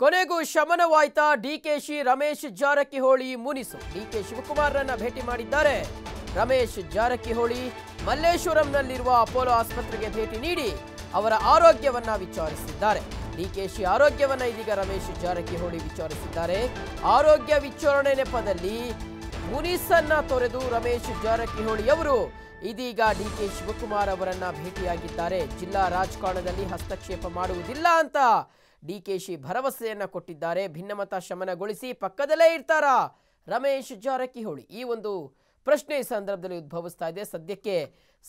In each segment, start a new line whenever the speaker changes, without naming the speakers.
ಕೊನೆಗೂ ಶಮನವಾಯ್ತ ಡಿಕೆಶಿ ರಮೇಶ್ ಜಾರಕಿಹೊಳಿ ಮುನಿಸು ಡಿಕೆ ಶಿವಕುಮಾರ್ರನ್ನ ಭೇಟಿ ಮಾಡಿದ್ದಾರೆ ರಮೇಶ್ ಜಾರಕಿಹೊಳಿ ಮಲ್ಲೇಶ್ವರಂನಲ್ಲಿರುವ ಅಪೋಲೋ ಆಸ್ಪತ್ರೆಗೆ ಭೇಟಿ ನೀಡಿ ಅವರ ಆರೋಗ್ಯವನ್ನ ವಿಚಾರಿಸಿದ್ದಾರೆ ಡಿಕೆಶಿ ಆರೋಗ್ಯವನ್ನ ಇದೀಗ ರಮೇಶ್ ಜಾರಕಿಹೊಳಿ ವಿಚಾರಿಸಿದ್ದಾರೆ ಆರೋಗ್ಯ ವಿಚಾರಣೆ ನೆಪದಲ್ಲಿ ಮುನಿಸನ್ನ ತೊರೆದು ರಮೇಶ್ ಜಾರಕಿಹೊಳಿ ಅವರು ಇದೀಗ ಡಿಕೆ ಶಿವಕುಮಾರ್ ಅವರನ್ನ ಭೇಟಿಯಾಗಿದ್ದಾರೆ ಜಿಲ್ಲಾ ರಾಜಕಾರಣದಲ್ಲಿ ಹಸ್ತಕ್ಷೇಪ ಮಾಡುವುದಿಲ್ಲ ಅಂತ ಡಿಕೆಶಿ ಭರವಸೆಯನ್ನು ಕೊಟ್ಟಿದ್ದಾರೆ ಭಿನ್ನಮತ ಶಮನಗೊಳಿಸಿ ಪಕ್ಕದಲ್ಲೇ ಇರ್ತಾರಾ ರಮೇಶ್ ಜಾರಕಿಹೊಳಿ ಈ ಒಂದು ಪ್ರಶ್ನೆ ಈ ಸಂದರ್ಭದಲ್ಲಿ ಉದ್ಭವಿಸ್ತಾ ಇದೆ ಸದ್ಯಕ್ಕೆ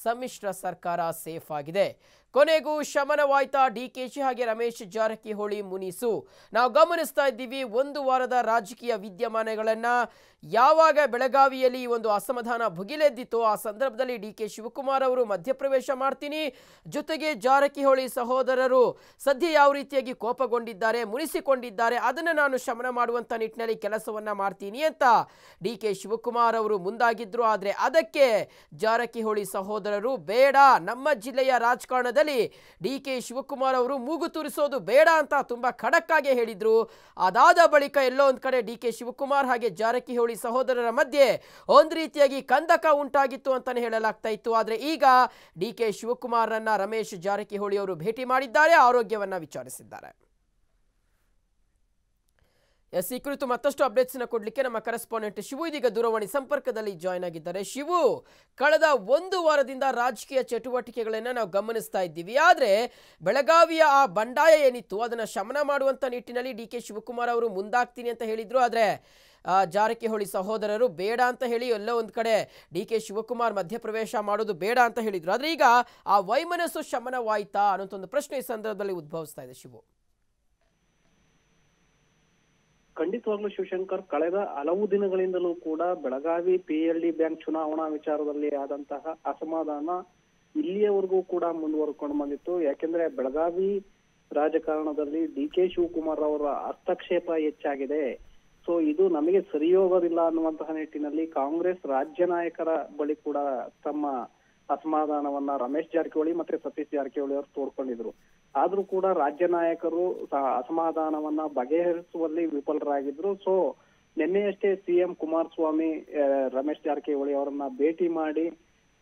ಸಮ್ಮಿಶ್ರ ಸರ್ಕಾರ ಸೇಫ್ ಆಗಿದೆ ಕೊನೆಗೂ ಶಮನವಾಯ್ತಾ ಡಿಕೆಶಿ ಹಾಗೆ ರಮೇಶ್ ಜಾರಕಿಹೊಳಿ ಮುನಿಸು ನಾವು ಗಮನಿಸ್ತಾ ಇದ್ದೀವಿ ಒಂದು ವಾರದ ರಾಜಕೀಯ ವಿದ್ಯಮಾನಗಳನ್ನು ಯಾವಾಗ ಬೆಳಗಾವಿಯಲ್ಲಿ ಒಂದು ಅಸಮಾಧಾನ ಭುಗಿಲೆದ್ದಿತ್ತು ಆ ಸಂದರ್ಭದಲ್ಲಿ ಡಿ ಕೆ ಶಿವಕುಮಾರ್ ಅವರು ಮಧ್ಯಪ್ರವೇಶ ಮಾಡ್ತೀನಿ ಜೊತೆಗೆ ಜಾರಕಿಹೊಳಿ ಸಹೋದರರು ಸದ್ಯ ಯಾವ ರೀತಿಯಾಗಿ ಕೋಪಗೊಂಡಿದ್ದಾರೆ ಮುನಿಸಿಕೊಂಡಿದ್ದಾರೆ ಅದನ್ನು ನಾನು ಶಮನ ಮಾಡುವಂಥ ನಿಟ್ಟಿನಲ್ಲಿ ಕೆಲಸವನ್ನ ಮಾಡ್ತೀನಿ ಅಂತ ಡಿ ಕೆ ಶಿವಕುಮಾರ್ ಅವರು ಮುಂದಾಗಿದ್ದರು ಆದರೆ ಅದಕ್ಕೆ ಜಾರಕಿಹೊಳಿ ಸಹೋದರ ಸಹೋದರರು ಬೇಡ ನಮ್ಮ ಜಿಲ್ಲೆಯ ರಾಜಕಾರಣದಲ್ಲಿ ಡಿ ಕೆ ಶಿವಕುಮಾರ್ ಅವರು ಮೂಗು ತುರಿಸೋದು ಬೇಡ ಅಂತ ತುಂಬ ಖಡಕ್ಕಾಗಿ ಹೇಳಿದ್ರು ಅದಾದ ಬಳಿಕ ಎಲ್ಲೋ ಒಂದು ಕಡೆ ಡಿ ಕೆ ಶಿವಕುಮಾರ್ ಹಾಗೆ ಜಾರಕಿಹೊಳಿ ಸಹೋದರರ ಮಧ್ಯೆ ಒಂದ್ ರೀತಿಯಾಗಿ ಕಂದಕ ಉಂಟಾಗಿತ್ತು ಅಂತಲೇ ಹೇಳಲಾಗ್ತಾ ಇತ್ತು ಆದರೆ ಈಗ ಡಿ ಕೆ ಶಿವಕುಮಾರ್ರನ್ನ ರಮೇಶ್ ಜಾರಕಿಹೊಳಿ ಅವರು ಭೇಟಿ ಮಾಡಿದ್ದಾರೆ ಆರೋಗ್ಯವನ್ನ ವಿಚಾರಿಸಿದ್ದಾರೆ ಎಸ್ ಈ ಕುರಿತು ಮತ್ತಷ್ಟು ಅಪ್ಡೇಟ್ಸ್ನ ಕೊಡ್ಲಿಕ್ಕೆ ನಮ್ಮ ಕರೆಸ್ಪಾಂಡೆಂಟ್ ಶಿವು ಇದೀಗ ದೂರವಾಣಿ ಸಂಪರ್ಕದಲ್ಲಿ ಜಾಯ್ನ್ ಆಗಿದ್ದಾರೆ ಶಿವು ಕಳೆದ ಒಂದು ವಾರದಿಂದ ರಾಜಕೀಯ ಚಟುವಟಿಕೆಗಳನ್ನ ನಾವು ಗಮನಿಸ್ತಾ ಇದ್ದೀವಿ ಆದ್ರೆ ಬೆಳಗಾವಿಯ ಆ ಬಂಡಾಯ ಏನಿತ್ತು ಅದನ್ನ ಶಮನ ಮಾಡುವಂತ ನಿಟ್ಟಿನಲ್ಲಿ ಡಿ ಕೆ ಶಿವಕುಮಾರ್ ಅವರು ಮುಂದಾಗ್ತೀನಿ ಅಂತ ಆದ್ರೆ ಆ ಜಾರಕಿಹೊಳಿ ಸಹೋದರರು ಬೇಡ ಅಂತ ಹೇಳಿ ಎಲ್ಲೋ ಒಂದು ಕಡೆ ಡಿ ಕೆ ಶಿವಕುಮಾರ್ ಮಧ್ಯಪ್ರವೇಶ ಮಾಡೋದು ಬೇಡ ಅಂತ ಹೇಳಿದ್ರು ಆದ್ರೆ ಈಗ ಆ ವೈಮನಸ್ಸು ಶಮನವಾಯಿತಾ ಅನ್ನೋಂಥ ಒಂದು ಪ್ರಶ್ನೆ ಈ ಸಂದರ್ಭದಲ್ಲಿ ಉದ್ಭವಿಸ್ತಾ ಇದೆ ಶಿವು
ಖಂಡಿತವಾಗ್ಲೂ ಶಿವಶಂಕರ್ ಕಳೆದ ಹಲವು ದಿನಗಳಿಂದಲೂ ಕೂಡ Belagavi P L D bank ಚುನಾವಣಾ ವಿಚಾರದಲ್ಲಿ ಆದಂತಹ ಅಸಮಾಧಾನ ಇಲ್ಲಿಯವರೆಗೂ ಕೂಡ ಮುಂದುವರ್ಕೊಂಡು ಬಂದಿತ್ತು ಯಾಕೆಂದ್ರೆ ಬೆಳಗಾವಿ ರಾಜಕಾರಣದಲ್ಲಿ ಡಿ ಕೆ ಶಿವಕುಮಾರ್ ಅವರ ಹಸ್ತಕ್ಷೇಪ ಹೆಚ್ಚಾಗಿದೆ ಸೊ ಇದು ನಮಗೆ ಸರಿ ಹೋಗೋದಿಲ್ಲ ಅನ್ನುವಂತಹ ನಿಟ್ಟಿನಲ್ಲಿ ಕಾಂಗ್ರೆಸ್ ರಾಜ್ಯ ನಾಯಕರ ಬಳಿ ಕೂಡ ತಮ್ಮ ಅಸಮಾಧಾನವನ್ನ ರಮೇಶ್ ಜಾರಕಿಹೊಳಿ ಮತ್ತೆ ಸತೀಶ್ ಜಾರಕಿಹೊಳಿ ಅವರು ತೋಡ್ಕೊಂಡಿದ್ರು ಆದ್ರೂ ಕೂಡ ರಾಜ್ಯ ನಾಯಕರು ಅಸಮಾಧಾನವನ್ನ ಬಗೆಹರಿಸುವಲ್ಲಿ ವಿಫಲರಾಗಿದ್ರು ಸೊ ನಿನ್ನೆಯಷ್ಟೇ ಸಿಎಂ ಕುಮಾರಸ್ವಾಮಿ ರಮೇಶ್ ಜಾರಕಿಹೊಳಿ ಅವರನ್ನ ಭೇಟಿ ಮಾಡಿ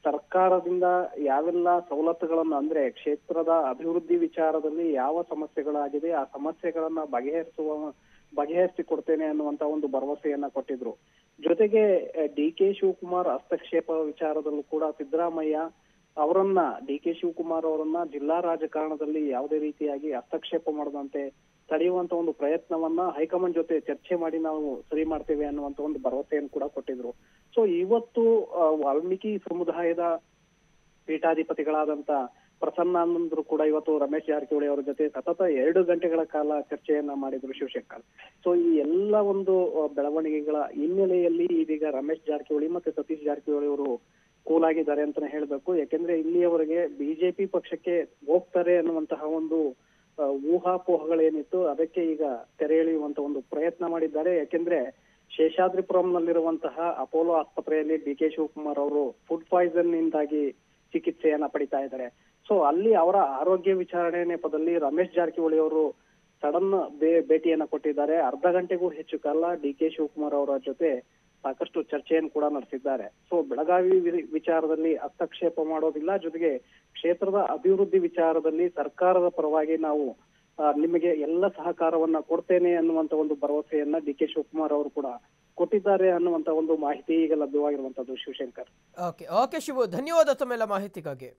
ಸರ್ಕಾರದಿಂದ ಯಾವೆಲ್ಲ ಸವಲತ್ತುಗಳನ್ನ ಅಂದ್ರೆ ಕ್ಷೇತ್ರದ ಅಭಿವೃದ್ಧಿ ವಿಚಾರದಲ್ಲಿ ಯಾವ ಸಮಸ್ಯೆಗಳಾಗಿದೆ ಆ ಸಮಸ್ಯೆಗಳನ್ನ ಬಗೆಹರಿಸುವ ಬಗೆಹರಿಸಿ ಕೊಡ್ತೇನೆ ಅನ್ನುವಂತ ಒಂದು ಭರವಸೆಯನ್ನ ಕೊಟ್ಟಿದ್ರು ಜೊತೆಗೆ ಡಿ ಕೆ ಶಿವಕುಮಾರ್ ಹಸ್ತಕ್ಷೇಪ ವಿಚಾರದಲ್ಲೂ ಕೂಡ ಸಿದ್ದರಾಮಯ್ಯ ಅವರನ್ನ ಡಿ ಕೆ ಶಿವಕುಮಾರ್ ಅವರನ್ನ ಜಿಲ್ಲಾ ರಾಜಕಾರಣದಲ್ಲಿ ಯಾವುದೇ ರೀತಿಯಾಗಿ ಹಸ್ತಕ್ಷೇಪ ಮಾಡದಂತೆ ತಡೆಯುವಂತ ಒಂದು ಪ್ರಯತ್ನವನ್ನ ಹೈಕಮಾಂಡ್ ಜೊತೆ ಚರ್ಚೆ ಮಾಡಿ ನಾವು ಸರಿ ಮಾಡ್ತೇವೆ ಅನ್ನುವಂತ ಒಂದು ಭರವಸೆಯನ್ನು ಕೂಡ ಕೊಟ್ಟಿದ್ರು ಸೊ ಇವತ್ತು ವಾಲ್ಮೀಕಿ ಸಮುದಾಯದ ಪೀಠಾಧಿಪತಿಗಳಾದಂತ ಪ್ರಸನ್ನಾನಂದರು ಕೂಡ ಇವತ್ತು ರಮೇಶ್ ಜಾರಕಿಹೊಳಿ ಅವರ ಜೊತೆ ಸತತ ಎರಡು ಗಂಟೆಗಳ ಕಾಲ ಚರ್ಚೆಯನ್ನ ಮಾಡಿದ್ರು ಶಿವಶಂಕರ್ ಸೊ ಈ ಎಲ್ಲ ಒಂದು ಬೆಳವಣಿಗೆಗಳ ಹಿನ್ನೆಲೆಯಲ್ಲಿ ಇದೀಗ ರಮೇಶ್ ಜಾರಕಿಹೊಳಿ ಮತ್ತೆ ಸತೀಶ್ ಜಾರಕಿಹೊಳಿ ಅವರು ಆಗಿದ್ದಾರೆ ಅಂತಾನೆ ಹೇಳಬೇಕು ಯಾಕೆಂದ್ರೆ ಇಲ್ಲಿಯವರೆಗೆ ಬಿಜೆಪಿ ಪಕ್ಷಕ್ಕೆ ಹೋಗ್ತಾರೆ ಅನ್ನುವಂತಹ ಒಂದು ಊಹಾಪೋಹಗಳೇನಿತ್ತು ಅದಕ್ಕೆ ಈಗ ತೆರೆ ಎಳೆಯುವಂತ ಒಂದು ಪ್ರಯತ್ನ ಮಾಡಿದ್ದಾರೆ ಯಾಕೆಂದ್ರೆ ಶೇಷಾದ್ರಿಪುರಂನಲ್ಲಿರುವಂತಹ ಅಪೋಲೋ ಆಸ್ಪತ್ರೆಯಲ್ಲಿ ಡಿ ಕೆ ಶಿವಕುಮಾರ್ ಅವರು ಫುಡ್ ಪಾಯ್ಸನ್ ನಿಂದಾಗಿ ಚಿಕಿತ್ಸೆಯನ್ನ ಪಡಿತಾ ಇದ್ದಾರೆ ಸೊ ಅಲ್ಲಿ ಅವರ ಆರೋಗ್ಯ ವಿಚಾರಣೆ ನೆಪದಲ್ಲಿ ರಮೇಶ್ ಜಾರಕಿಹೊಳಿ ಅವರು ಸಡನ್ ಭೇಟಿಯನ್ನ ಕೊಟ್ಟಿದ್ದಾರೆ ಅರ್ಧ ಗಂಟೆಗೂ ಹೆಚ್ಚು ಕಾಲ ಡಿ ಕೆ ಶಿವಕುಮಾರ್ ಅವರ ಜೊತೆ ಸಾಕಷ್ಟು ಚರ್ಚೆಯನ್ನು ಕೂಡ ನಡೆಸಿದ್ದಾರೆ ಸೊ ಬೆಳಗಾವಿ ವಿಚಾರದಲ್ಲಿ ಹಸ್ತಕ್ಷೇಪ ಮಾಡೋದಿಲ್ಲ ಜೊತೆಗೆ ಕ್ಷೇತ್ರದ ಅಭಿವೃದ್ಧಿ ವಿಚಾರದಲ್ಲಿ ಸರ್ಕಾರದ ಪರವಾಗಿ ನಾವು ನಿಮಗೆ ಎಲ್ಲ ಸಹಕಾರವನ್ನ ಕೊಡ್ತೇನೆ ಅನ್ನುವಂತ ಒಂದು ಭರವಸೆಯನ್ನ ಡಿ ಕೆ ಶಿವಕುಮಾರ್ ಅವರು ಕೂಡ ಕೊಟ್ಟಿದ್ದಾರೆ ಅನ್ನುವಂತ ಒಂದು ಮಾಹಿತಿ ಈಗ ಲಭ್ಯವಾಗಿರುವಂತದ್ದು ಶಿವಶಂಕರ್
ಓಕೆ ಓಕೆ ಶಿವು ಧನ್ಯವಾದ ತಮ್ಮೆಲ್ಲ ಮಾಹಿತಿಗಾಗಿ